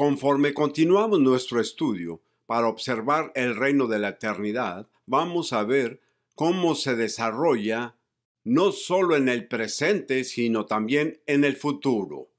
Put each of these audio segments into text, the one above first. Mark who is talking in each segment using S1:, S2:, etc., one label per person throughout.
S1: Conforme continuamos nuestro estudio para observar el reino de la eternidad, vamos a ver cómo se desarrolla no solo en el presente, sino también en el futuro.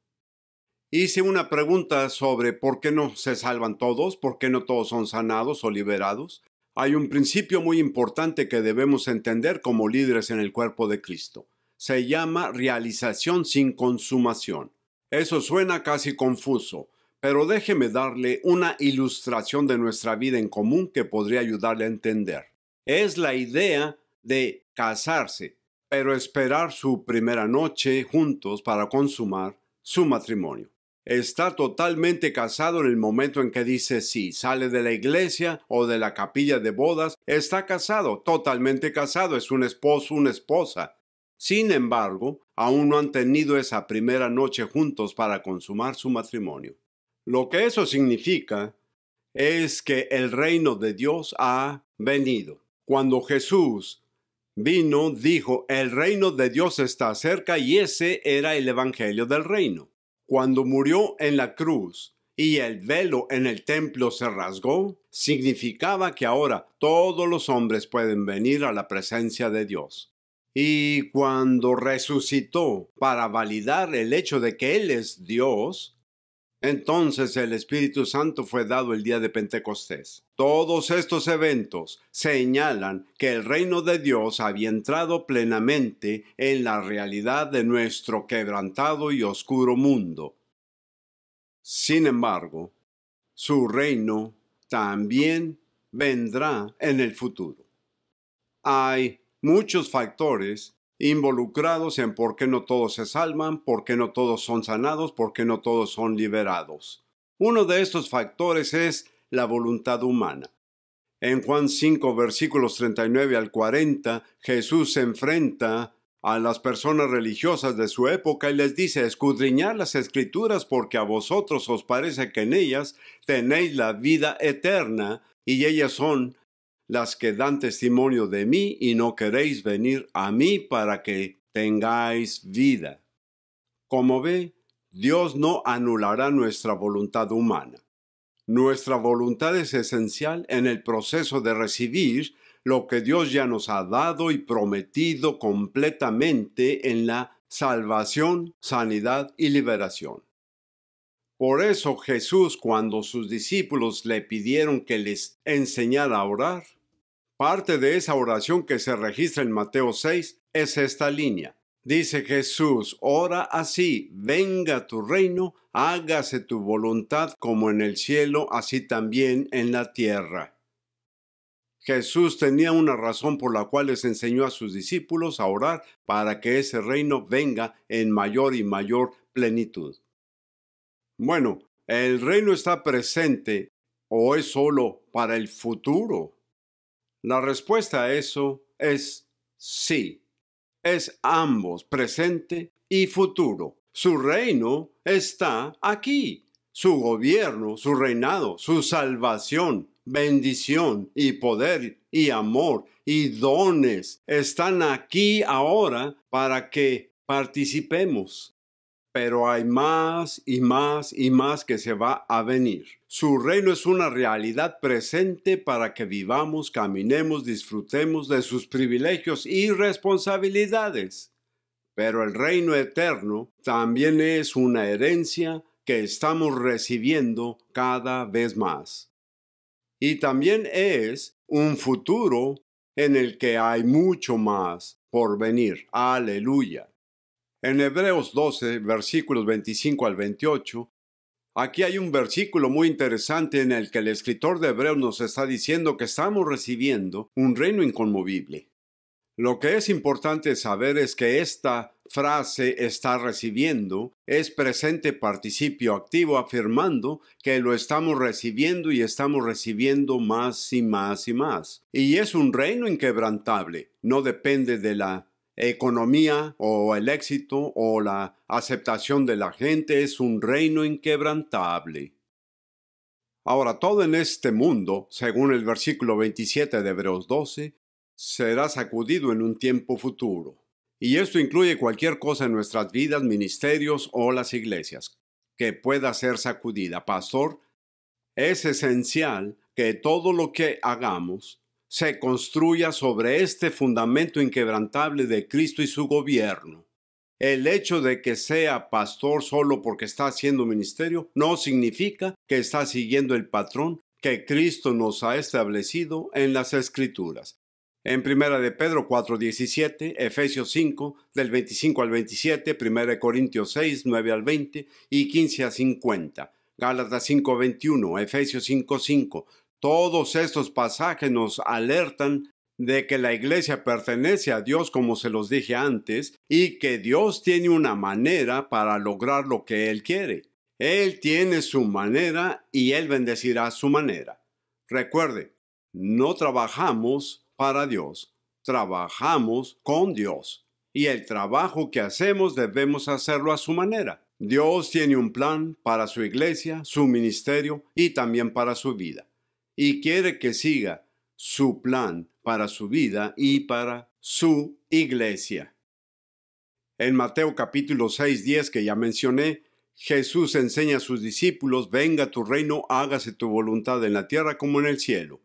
S1: Hice una pregunta sobre por qué no se salvan todos, por qué no todos son sanados o liberados. Hay un principio muy importante que debemos entender como líderes en el cuerpo de Cristo. Se llama realización sin consumación. Eso suena casi confuso, pero déjeme darle una ilustración de nuestra vida en común que podría ayudarle a entender. Es la idea de casarse, pero esperar su primera noche juntos para consumar su matrimonio. Está totalmente casado en el momento en que dice sí, sale de la iglesia o de la capilla de bodas, está casado, totalmente casado, es un esposo, una esposa. Sin embargo, aún no han tenido esa primera noche juntos para consumar su matrimonio. Lo que eso significa es que el reino de Dios ha venido. Cuando Jesús vino, dijo, el reino de Dios está cerca y ese era el Evangelio del reino. Cuando murió en la cruz y el velo en el templo se rasgó, significaba que ahora todos los hombres pueden venir a la presencia de Dios. Y cuando resucitó para validar el hecho de que Él es Dios, entonces el Espíritu Santo fue dado el día de Pentecostés. Todos estos eventos señalan que el reino de Dios había entrado plenamente en la realidad de nuestro quebrantado y oscuro mundo. Sin embargo, su reino también vendrá en el futuro. Hay muchos factores involucrados en por qué no todos se salvan, por qué no todos son sanados, por qué no todos son liberados. Uno de estos factores es la voluntad humana. En Juan 5, versículos 39 al 40, Jesús se enfrenta a las personas religiosas de su época y les dice, escudriñad las escrituras porque a vosotros os parece que en ellas tenéis la vida eterna y ellas son las que dan testimonio de mí y no queréis venir a mí para que tengáis vida. Como ve, Dios no anulará nuestra voluntad humana. Nuestra voluntad es esencial en el proceso de recibir lo que Dios ya nos ha dado y prometido completamente en la salvación, sanidad y liberación. Por eso Jesús, cuando sus discípulos le pidieron que les enseñara a orar, Parte de esa oración que se registra en Mateo 6 es esta línea. Dice Jesús, ora así, venga tu reino, hágase tu voluntad como en el cielo, así también en la tierra. Jesús tenía una razón por la cual les enseñó a sus discípulos a orar para que ese reino venga en mayor y mayor plenitud. Bueno, ¿el reino está presente o es solo para el futuro? La respuesta a eso es sí. Es ambos, presente y futuro. Su reino está aquí. Su gobierno, su reinado, su salvación, bendición y poder y amor y dones están aquí ahora para que participemos pero hay más y más y más que se va a venir. Su reino es una realidad presente para que vivamos, caminemos, disfrutemos de sus privilegios y responsabilidades. Pero el reino eterno también es una herencia que estamos recibiendo cada vez más. Y también es un futuro en el que hay mucho más por venir. Aleluya. En Hebreos 12, versículos 25 al 28, aquí hay un versículo muy interesante en el que el escritor de Hebreos nos está diciendo que estamos recibiendo un reino inconmovible. Lo que es importante saber es que esta frase está recibiendo es presente participio activo afirmando que lo estamos recibiendo y estamos recibiendo más y más y más. Y es un reino inquebrantable, no depende de la economía o el éxito o la aceptación de la gente es un reino inquebrantable. Ahora, todo en este mundo, según el versículo 27 de Hebreos 12, será sacudido en un tiempo futuro. Y esto incluye cualquier cosa en nuestras vidas, ministerios o las iglesias, que pueda ser sacudida. Pastor, es esencial que todo lo que hagamos se construya sobre este fundamento inquebrantable de Cristo y su gobierno. El hecho de que sea pastor solo porque está haciendo ministerio no significa que está siguiendo el patrón que Cristo nos ha establecido en las Escrituras. En 1 de Pedro 4:17, Efesios 5 del 25 al 27, 1 de Corintios 6 9 al 20 y 15 a 50. Gálatas 5:21, Efesios 5:5, todos estos pasajes nos alertan de que la iglesia pertenece a Dios como se los dije antes y que Dios tiene una manera para lograr lo que Él quiere. Él tiene su manera y Él bendecirá su manera. Recuerde, no trabajamos para Dios, trabajamos con Dios. Y el trabajo que hacemos debemos hacerlo a su manera. Dios tiene un plan para su iglesia, su ministerio y también para su vida y quiere que siga su plan para su vida y para su iglesia. En Mateo capítulo 6, 10 que ya mencioné, Jesús enseña a sus discípulos, venga tu reino, hágase tu voluntad en la tierra como en el cielo.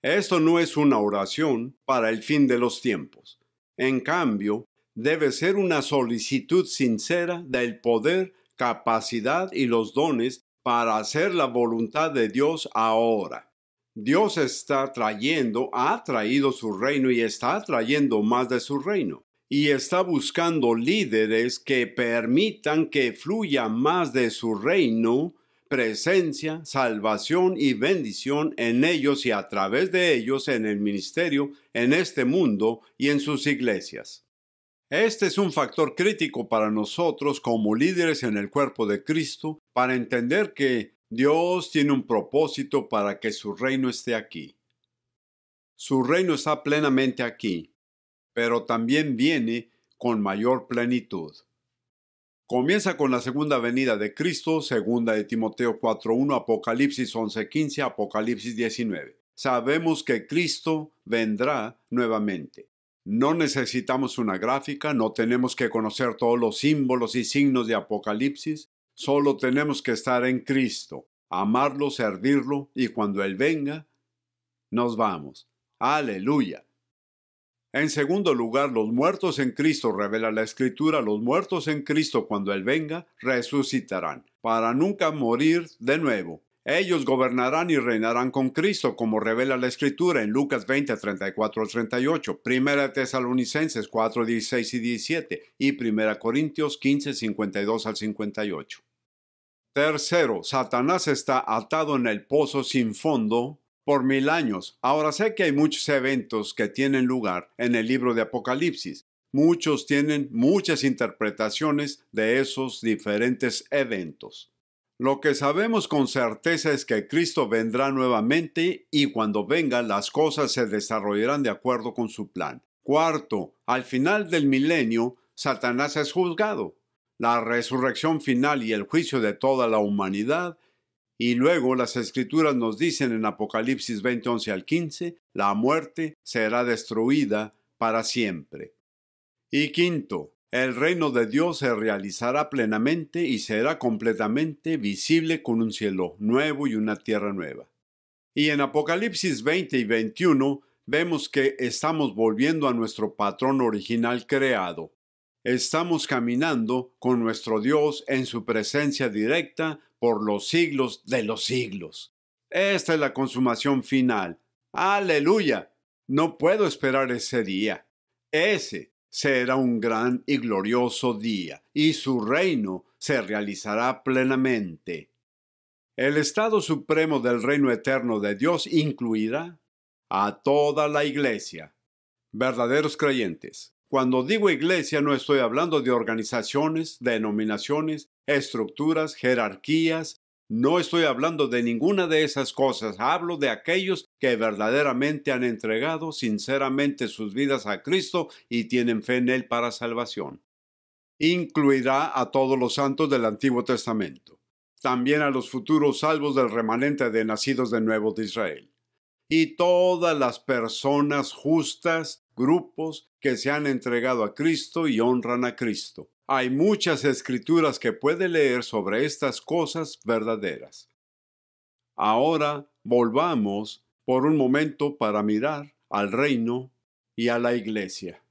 S1: Esto no es una oración para el fin de los tiempos. En cambio, debe ser una solicitud sincera del poder, capacidad y los dones para hacer la voluntad de Dios ahora. Dios está trayendo, ha traído su reino y está trayendo más de su reino. Y está buscando líderes que permitan que fluya más de su reino, presencia, salvación y bendición en ellos y a través de ellos en el ministerio, en este mundo y en sus iglesias. Este es un factor crítico para nosotros como líderes en el cuerpo de Cristo para entender que Dios tiene un propósito para que su reino esté aquí. Su reino está plenamente aquí, pero también viene con mayor plenitud. Comienza con la segunda venida de Cristo, segunda de Timoteo 4.1, Apocalipsis 11.15, Apocalipsis 19. Sabemos que Cristo vendrá nuevamente. No necesitamos una gráfica, no tenemos que conocer todos los símbolos y signos de Apocalipsis, Solo tenemos que estar en Cristo, amarlo, servirlo y cuando Él venga, nos vamos. Aleluya. En segundo lugar, los muertos en Cristo, revela la Escritura, los muertos en Cristo cuando Él venga, resucitarán, para nunca morir de nuevo. Ellos gobernarán y reinarán con Cristo, como revela la Escritura en Lucas 20, 34 al 38, 1 Tesalonicenses 4, 16 y 17 y 1 Corintios 15, 52 al 58. Tercero, Satanás está atado en el pozo sin fondo por mil años. Ahora sé que hay muchos eventos que tienen lugar en el libro de Apocalipsis. Muchos tienen muchas interpretaciones de esos diferentes eventos. Lo que sabemos con certeza es que Cristo vendrá nuevamente y cuando venga las cosas se desarrollarán de acuerdo con su plan. Cuarto, al final del milenio, Satanás es juzgado. La resurrección final y el juicio de toda la humanidad. Y luego las escrituras nos dicen en Apocalipsis 20, al 15, la muerte será destruida para siempre. Y quinto, el reino de Dios se realizará plenamente y será completamente visible con un cielo nuevo y una tierra nueva. Y en Apocalipsis 20 y 21 vemos que estamos volviendo a nuestro patrón original creado. Estamos caminando con nuestro Dios en su presencia directa por los siglos de los siglos. Esta es la consumación final. Aleluya. No puedo esperar ese día. Ese será un gran y glorioso día, y su reino se realizará plenamente. El Estado Supremo del Reino Eterno de Dios incluirá a toda la Iglesia. Verdaderos creyentes, cuando digo iglesia no estoy hablando de organizaciones, denominaciones, estructuras, jerarquías, no estoy hablando de ninguna de esas cosas, hablo de aquellos que verdaderamente han entregado sinceramente sus vidas a Cristo y tienen fe en Él para salvación. Incluirá a todos los santos del Antiguo Testamento, también a los futuros salvos del remanente de nacidos de nuevo de Israel, y todas las personas justas, grupos que se han entregado a Cristo y honran a Cristo. Hay muchas escrituras que puede leer sobre estas cosas verdaderas. Ahora volvamos por un momento para mirar al reino y a la iglesia.